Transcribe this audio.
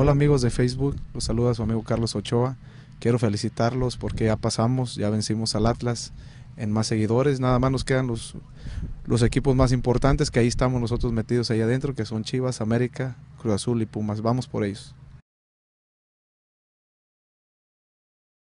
Hola amigos de Facebook, los saluda su amigo Carlos Ochoa. Quiero felicitarlos porque ya pasamos, ya vencimos al Atlas en más seguidores. Nada más nos quedan los, los equipos más importantes que ahí estamos nosotros metidos ahí adentro, que son Chivas, América, Cruz Azul y Pumas. Vamos por ellos.